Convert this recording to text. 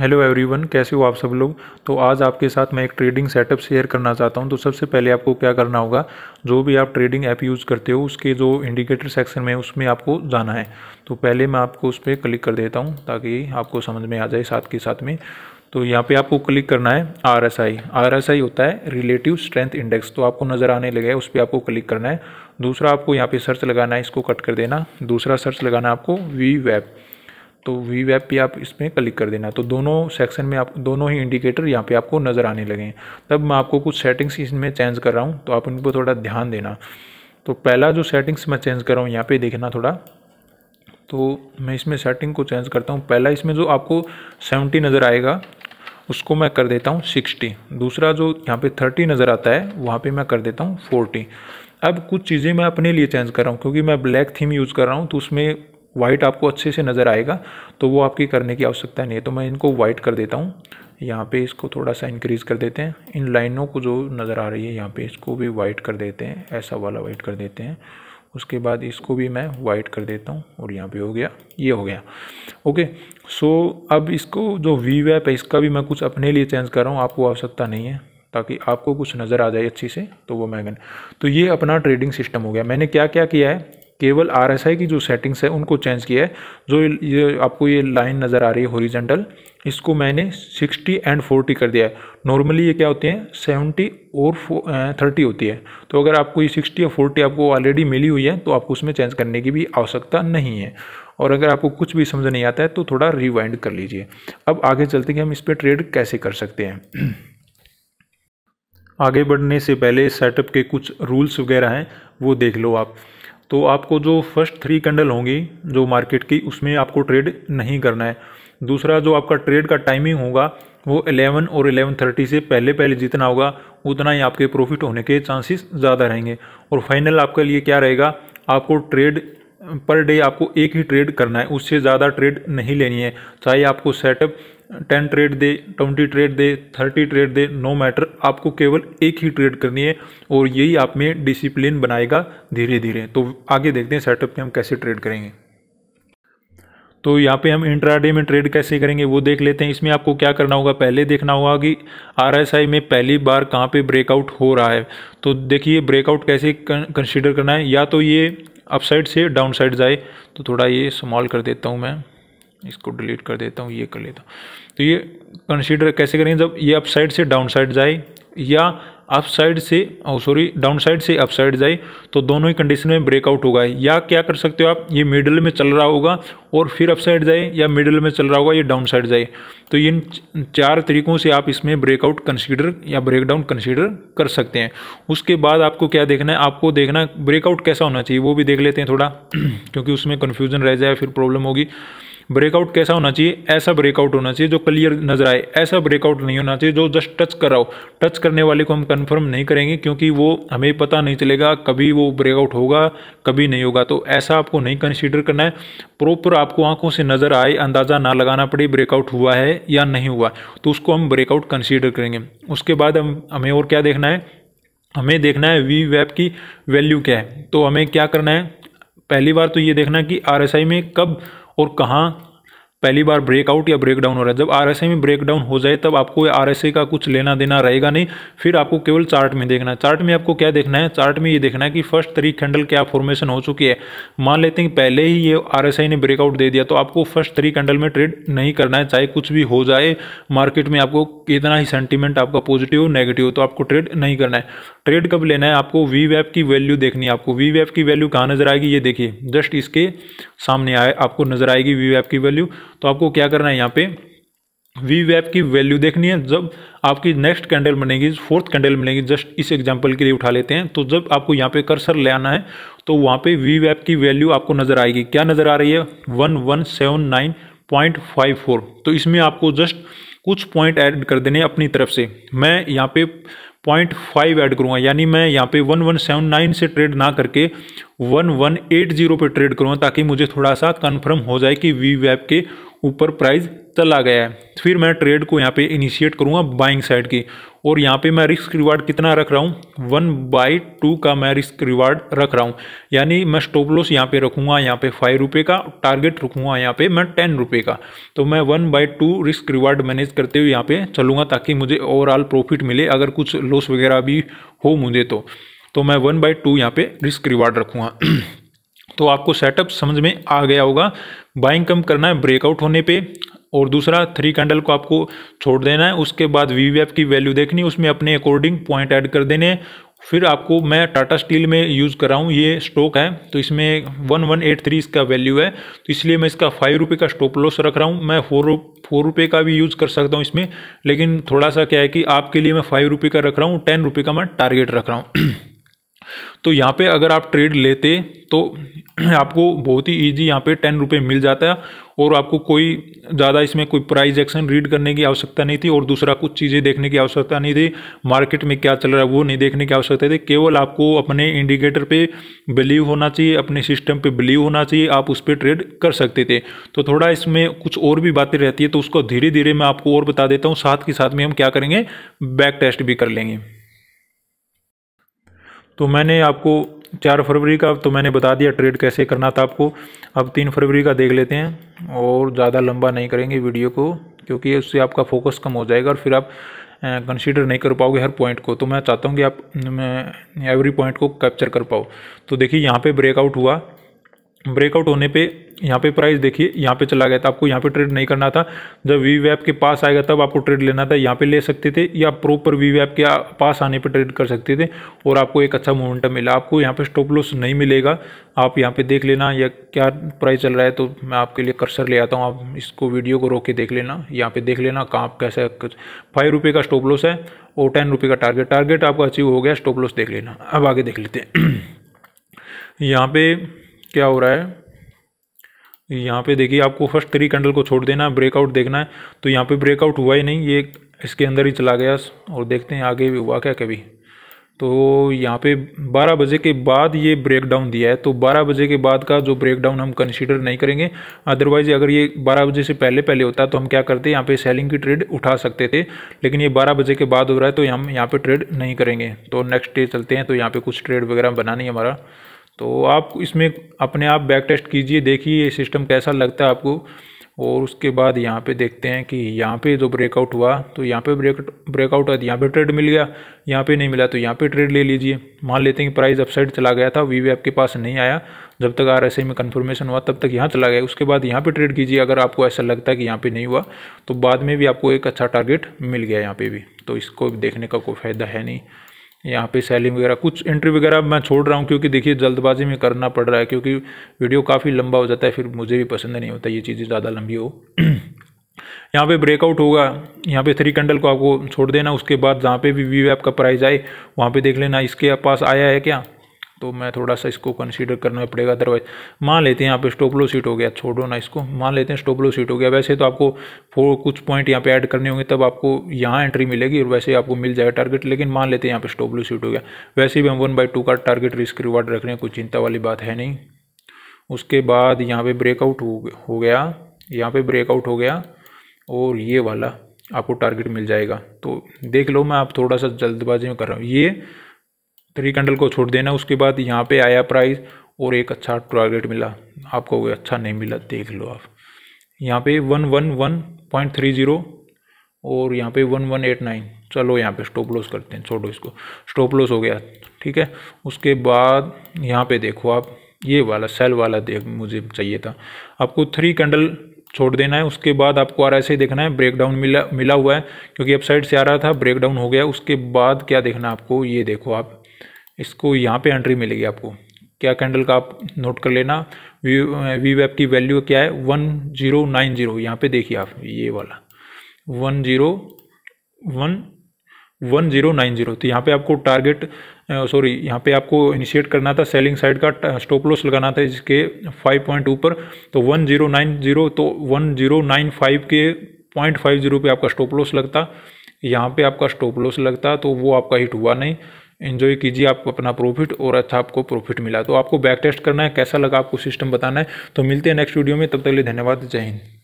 hello everyone कैसे हो आप सब लोग तो आज आपके साथ मैं एक ट्रेडिंग सेटअप शेयर करना चाहता हूं तो सबसे पहले आपको क्या करना होगा जो भी आप ट्रेडिंग ऐप यूज़ करते हो उसके जो इंडिकेटर सेक्शन में उसमें आपको जाना है तो पहले मैं आपको उस पर क्लिक कर देता हूं ताकि आपको समझ में आ जाए साथ के साथ में तो यहाँ पे आपको क्लिक करना है R S I R S I होता है रिलेटिव स्ट्रेंथ इंडेक्स तो आपको नज़र आने लगे उस पर आपको क्लिक करना है दूसरा आपको यहाँ पे सर्च लगाना है इसको कट कर देना दूसरा सर्च लगाना आपको वी वैप तो वी वैप भी आप इसमें क्लिक कर देना तो दोनों सेक्शन में आप दोनों ही इंडिकेटर यहाँ पे आपको नज़र आने लगे तब मैं आपको कुछ सेटिंग्स इसमें चेंज कर रहा हूँ तो आप उनको थोड़ा ध्यान देना तो पहला जो सेटिंग्स मैं चेंज कर रहा हूँ यहाँ पर देखना थोड़ा तो मैं इसमें सेटिंग को चेंज करता हूँ पहला इसमें जो आपको सेवेंटी नज़र आएगा उसको मैं कर देता हूँ सिक्सटी दूसरा जो यहाँ पे थर्टी नज़र आता है वहाँ पे मैं कर देता हूँ फोर्टी अब कुछ चीज़ें मैं अपने लिए चेंज कर रहा हूँ क्योंकि मैं ब्लैक थीम यूज़ कर रहा हूँ तो उसमें वाइट आपको अच्छे से नज़र आएगा तो वो आपकी करने की आवश्यकता नहीं है तो मैं इनको वाइट कर देता हूँ यहाँ पे इसको थोड़ा सा इंक्रीज़ कर देते हैं इन लाइनों को जो नज़र आ रही है यहाँ पे इसको भी वाइट कर देते हैं ऐसा वाला वाइट कर देते हैं उसके बाद इसको भी मैं वाइट कर देता हूँ और यहाँ पे हो गया ये हो गया ओके सो so, अब इसको जो वी वैप है इसका भी मैं कुछ अपने लिए चेंज कर रहा हूँ आपको आवश्यकता नहीं है ताकि आपको कुछ नज़र आ जाए अच्छी से तो वो मैं तो ये अपना ट्रेडिंग सिस्टम हो गया मैंने क्या क्या किया है केवल आर की जो सेटिंग्स है उनको चेंज किया है जो ये आपको ये लाइन नज़र आ रही है हॉरिजेंटल इसको मैंने 60 एंड 40 कर दिया है नॉर्मली ये क्या होते हैं 70 और 30 होती है तो अगर आपको ये 60 या 40 आपको ऑलरेडी मिली हुई है तो आपको उसमें चेंज करने की भी आवश्यकता नहीं है और अगर आपको कुछ भी समझ नहीं आता है तो थोड़ा रिवाइंड कर लीजिए अब आगे चलते कि हम इस पर ट्रेड कैसे कर सकते हैं आगे बढ़ने से पहले सेटअप के कुछ रूल्स वगैरह हैं वो देख लो आप तो आपको जो फर्स्ट थ्री कैंडल होंगी जो मार्केट की उसमें आपको ट्रेड नहीं करना है दूसरा जो आपका ट्रेड का टाइमिंग होगा वो 11 और 11:30 से पहले पहले जितना होगा उतना ही आपके प्रॉफिट होने के चांसेस ज़्यादा रहेंगे और फाइनल आपके लिए क्या रहेगा आपको ट्रेड पर डे आपको एक ही ट्रेड करना है उससे ज़्यादा ट्रेड नहीं लेनी है चाहे आपको सेटअप टेन ट्रेड दे ट्वेंटी ट्रेड दे थर्टी ट्रेड दे नो मैटर आपको केवल एक ही ट्रेड करनी है और यही आप में डिसिप्लिन बनाएगा धीरे धीरे तो आगे देखते हैं सेटअप में हम कैसे ट्रेड करेंगे तो यहाँ पे हम इंट्राडे में ट्रेड कैसे करेंगे वो देख लेते हैं इसमें आपको क्या करना होगा पहले देखना होगा कि आरएसआई में पहली बार कहाँ पे ब्रेकआउट हो रहा है तो देखिए ब्रेकआउट कैसे कंसिडर करना है या तो ये अपसाइड से डाउनसाइड जाए तो थोड़ा ये स्मॉल कर देता हूँ मैं इसको डिलीट कर देता हूँ ये कर लेता हूँ तो ये कंसीडर कैसे करेंगे जब ये अप साइड से डाउन साइड जाए या अप साइड से सॉरी डाउन साइड से अप साइड जाए तो दोनों ही कंडीशन में ब्रेकआउट होगा या क्या कर सकते हो आप ये मिडल में चल रहा होगा और फिर अप साइड जाए या मिडल में चल रहा होगा ये डाउन साइड जाए तो इन चार तरीकों से आप इसमें ब्रेकआउट कंसीडर या ब्रेकडाउन कंसीडर कर सकते हैं उसके बाद आपको क्या देखना है आपको देखना ब्रेकआउट कैसा होना चाहिए वो भी देख लेते हैं थोड़ा क्योंकि उसमें कन्फ्यूजन रह जाए फिर प्रॉब्लम होगी ब्रेकआउट कैसा होना चाहिए ऐसा ब्रेकआउट होना चाहिए जो क्लियर नजर आए ऐसा ब्रेकआउट नहीं होना चाहिए जो जस्ट टच कर रहा हो टच करने वाले को हम कन्फर्म नहीं करेंगे क्योंकि वो हमें पता नहीं चलेगा कभी वो ब्रेकआउट होगा कभी नहीं होगा तो ऐसा आपको नहीं कंसिडर करना है प्रॉपर आपको आंखों से नजर आए अंदाज़ा ना लगाना पड़े ब्रेकआउट हुआ है या नहीं हुआ तो उसको हम ब्रेकआउट कंसिडर करेंगे उसके बाद हम हमें और क्या देखना है हमें देखना है वी वैप की वैल्यू क्या है तो हमें क्या करना है पहली बार तो ये देखना कि आर में कब और कहाँ पहली बार ब्रेकआउट या ब्रेकडाउन हो रहा है जब आई में ब्रेकडाउन हो जाए तब आपको आर आई का कुछ लेना देना रहेगा नहीं फिर आपको केवल चार्ट में देखना है चार्ट में आपको क्या देखना है चार्ट में ये देखना है कि फर्स्ट थ्री कैंडल क्या फॉर्मेशन हो चुकी है मान लेते हैं पहले ही ये आर ने ब्रेकआउट दे दिया तो आपको फर्स्ट थ्री कैंडल में ट्रेड नहीं करना है चाहे कुछ भी हो जाए मार्केट में आपको कितना ही सेंटिमेंट आपका पॉजिटिव नेगेटिव तो आपको ट्रेड नहीं करना है ट्रेड कब लेना है आपको वी वैप की वैल्यू देखनी है आपको वी वैप की वैल्यू कहाँ नजर आएगी ये देखिए जस्ट इसके सामने आए आपको नजर आएगी वी वैप की वैल्यू तो आपको क्या करना है यहाँ पे वी वैप की वैल्यू देखनी है जब आपकी नेक्स्ट कैंडल बनेगी फोर्थ कैंडल बनेगी जस्ट इस एग्जांपल के लिए उठा लेते हैं तो जब आपको यहाँ पे कर्सर ले आना है तो वहाँ पे वी वैप की वैल्यू आपको नज़र आएगी क्या नज़र आ रही है one one seven nine point five four तो इसमें आपको जस्ट कुछ पॉइंट ऐड कर देने अपनी तरफ से मैं यहाँ पे पॉइंट फाइव ऐड करूँगा यानी मैं यहाँ पे वन वन सेवन नाइन से ट्रेड ना करके वन वन एट जीरो पर ट्रेड करूँगा ताकि मुझे थोड़ा सा कन्फर्म हो जाए कि वी वैप के ऊपर प्राइस चला गया है फिर मैं ट्रेड को यहाँ पे इनिशिएट करूँगा बाइंग साइड की और यहाँ पे मैं रिस्क रिवार्ड कितना रख रहा हूँ वन बाई टू का मैं रिस्क रिवार्ड रख रहा हूँ यानी मैं स्टॉप लॉस यहाँ पे रखूँगा यहाँ पे फाइव रुपये का टारगेट रखूँगा यहाँ पे मैं टेन रुपये का तो मैं one by two risk reward manage करते हुए यहाँ पे चलूँगा ताकि मुझे ओवरऑल प्रॉफिट मिले अगर कुछ लॉस वगैरह भी हो मुझे तो, तो मैं वन बाई टू यहाँ पे रिस्क रिवार्ड रखूँगा तो आपको सेटअप समझ में आ गया होगा बाइंग कम करना है ब्रेकआउट होने पे और दूसरा थ्री कैंडल को आपको छोड़ देना है उसके बाद वी की वैल्यू देखनी उसमें अपने अकॉर्डिंग पॉइंट ऐड कर देने फिर आपको मैं टाटा स्टील में यूज़ कर रहा हूँ ये स्टॉक है तो इसमें वन वन एट थ्री इसका वैल्यू है तो इसलिए मैं इसका फाइव रुपये का स्टॉप लॉस रख रहा हूँ मैं फोर फोर रुपये का भी यूज़ कर सकता हूँ इसमें लेकिन थोड़ा सा क्या है कि आपके लिए मैं फाइव रुपये का रख रहा हूँ टेन रुपये का मैं टारगेट रख रहा हूँ तो यहाँ पे अगर आप ट्रेड लेते तो आपको बहुत ही ईजी यहाँ पे टेन रुपये मिल जाता है और आपको कोई ज़्यादा इसमें कोई प्राइस एक्शन रीड करने की आवश्यकता नहीं थी और दूसरा कुछ चीज़ें देखने की आवश्यकता नहीं थी मार्केट में क्या चल रहा है वो नहीं देखने की आवश्यकता थी केवल आपको अपने इंडिकेटर पे बिलीव होना चाहिए अपने सिस्टम पे बिलीव होना चाहिए आप उस पर ट्रेड कर सकते थे तो थोड़ा इसमें कुछ और भी बातें रहती है तो उसको धीरे धीरे मैं आपको और बता देता हूँ साथ के साथ में हम क्या करेंगे बैक टेस्ट भी कर लेंगे तो मैंने आपको चार फरवरी का तो मैंने बता दिया ट्रेड कैसे करना था आपको अब तीन फरवरी का देख लेते हैं और ज़्यादा लंबा नहीं करेंगे वीडियो को क्योंकि उससे आपका फोकस कम हो जाएगा और फिर आप कंसीडर नहीं कर पाओगे हर पॉइंट को तो मैं चाहता हूँ कि आप एवरी पॉइंट को कैप्चर कर पाओ तो देखिए यहाँ पे ब्रेकआउट हुआ ब्रेकआउट होने पे यहाँ पे प्राइस देखिए यहाँ पे चला गया था आपको यहाँ पे ट्रेड नहीं करना था जब वी वैप के पास आएगा तब आपको ट्रेड लेना था यहाँ पे ले सकते थे या प्रॉपर वी वैप के पास आने पे ट्रेड कर सकते थे और आपको एक अच्छा मोमेंटम मिला आपको यहाँ पे स्टॉप लॉस नहीं मिलेगा आप यहाँ पे देख लेना या क्या प्राइस चल रहा है तो मैं आपके लिए कर्सर ले आता हूँ आप इसको वीडियो को रोक के देख लेना यहाँ पे देख लेना कहाँ कैसा फाइव रुपये का स्टॉप लॉस है और टेन रुपये का टारगेट टारगेट आपका अचीव हो गया स्टॉप लॉस देख लेना अब आगे देख लेते हैं यहाँ पे क्या हो रहा है यहाँ पे देखिए आपको फर्स्ट थ्री कैंडल को छोड़ देना है ब्रेकआउट देखना है तो यहाँ पे ब्रेकआउट हुआ ही नहीं ये इसके अंदर ही चला गया और देखते हैं आगे भी हुआ क्या कभी तो यहाँ पे 12 बजे के बाद ये ब्रेकडाउन दिया है तो 12 बजे के बाद का जो ब्रेकडाउन हम कंसीडर नहीं करेंगे अदरवाइज़ अगर ये 12 बजे से पहले पहले होता तो हम क्या करते यहाँ पे सेलिंग की ट्रेड उठा सकते थे लेकिन ये 12 बजे के बाद हो रहा है तो हम यहाँ पे ट्रेड नहीं करेंगे तो नेक्स्ट डे चलते हैं तो यहाँ पे कुछ ट्रेड वगैरह बनानी है हमारा तो आप इसमें अपने आप बैक टेस्ट कीजिए देखिए ये सिस्टम कैसा लगता है आपको और उसके बाद यहाँ पे देखते हैं कि यहाँ पे जो ब्रेकआउट हुआ तो यहाँ पे ब्रेक ब्रेकआउट हुआ यहाँ पे ट्रेड मिल गया यहाँ पे नहीं मिला तो यहाँ पे ट्रेड ले लीजिए मान लेते हैं कि प्राइस अपसाइड चला गया था वी वी आपके पास नहीं आया जब तक आर एस आई में कन्फर्मेशन हुआ तब तक यहाँ चला गया उसके बाद यहाँ पर ट्रेड कीजिए अगर आपको ऐसा लगता है कि यहाँ पर नहीं हुआ तो बाद में भी आपको एक अच्छा टारगेट मिल गया यहाँ पर भी तो इसको देखने का कोई फ़ायदा है नहीं यहाँ पे सेलिंग वगैरह कुछ एंट्री वगैरह मैं छोड़ रहा हूँ क्योंकि देखिए जल्दबाजी में करना पड़ रहा है क्योंकि वीडियो काफ़ी लंबा हो जाता है फिर मुझे भी पसंद नहीं होता ये चीज़ें ज़्यादा लंबी हो यहाँ पे ब्रेकआउट होगा यहाँ पे थ्री कैंडल को आपको छोड़ देना उसके बाद जहाँ पे भी वी ऐप का प्राइस आए वहाँ पे देख लेना इसके पास आया है क्या तो मैं थोड़ा सा इसको कंसीडर करना पड़ेगा अदरवाइज मान लेते हैं यहाँ पे स्टॉप लॉस सीट हो गया छोड़ो ना इसको मान लेते हैं स्टॉप लॉस सीट हो गया वैसे तो आपको फोर कुछ पॉइंट यहाँ पे ऐड करने होंगे तब आपको यहाँ एंट्री मिलेगी और वैसे आपको मिल जाएगा टारगेट लेकिन मान लेते हैं यहाँ पे स्टॉप लॉस सीट हो गया वैसे भी हम वन बाई टू का टारगेट रिस्क रिवार्ड रख रहे हैं कोई चिंता वाली बात है नहीं उसके बाद यहाँ पर ब्रेकआउट हो गया यहाँ पर ब्रेकआउट हो गया और ये वाला आपको टारगेट मिल जाएगा तो देख लो मैं आप थोड़ा सा जल्दबाजी में कर रहा हूँ ये थ्री कैंडल को छोड़ देना उसके बाद यहाँ पे आया प्राइस और एक अच्छा टारगेट मिला आपको कोई अच्छा नहीं मिला देख लो आप यहाँ पे one one one point three zero और यहाँ पे वन वन एट नाइन चलो यहाँ पे स्टॉप लॉस करते हैं छोड़ो इसको स्टॉप लॉस हो गया ठीक है उसके बाद यहाँ पे देखो आप ये वाला सेल वाला देख मुझे चाहिए था आपको थ्री कैंडल छोड़ देना है उसके बाद आपको आर ऐसे ही देखना है ब्रेकडाउन मिला मिला हुआ है क्योंकि अपसाइड से आ रहा था ब्रेकडाउन हो गया उसके बाद क्या देखना आपको ये देखो आप इसको यहाँ पे एंट्री मिलेगी आपको क्या कैंडल का आप नोट कर लेना वी वी की वैल्यू क्या है वन जीरो नाइन जीरो यहाँ पे देखिए आप ये वाला one zero one one zero nine zero तो यहाँ पे आपको टारगेट सॉरी यहाँ पे आपको इनिशिएट करना था सेलिंग साइड का स्टॉप लॉस लगाना था इसके फाइव पॉइंट ऊपर तो वन जीरो नाइन जीरो तो वन जीरो नाइन फाइव के पॉइंट फाइव जीरो पर आपका स्टॉप लॉस लगता यहाँ पे आपका स्टॉप लॉस लगता तो वो आपका हिट हुआ नहीं एंजॉय कीजिए आप अपना प्रॉफिट और अच्छा आपको प्रॉफिट मिला तो आपको बैक टेस्ट करना है कैसा लगा आपको सिस्टम बताना है तो मिलते हैं नेक्स्ट वीडियो में तब तक के लिए धन्यवाद जय हिंद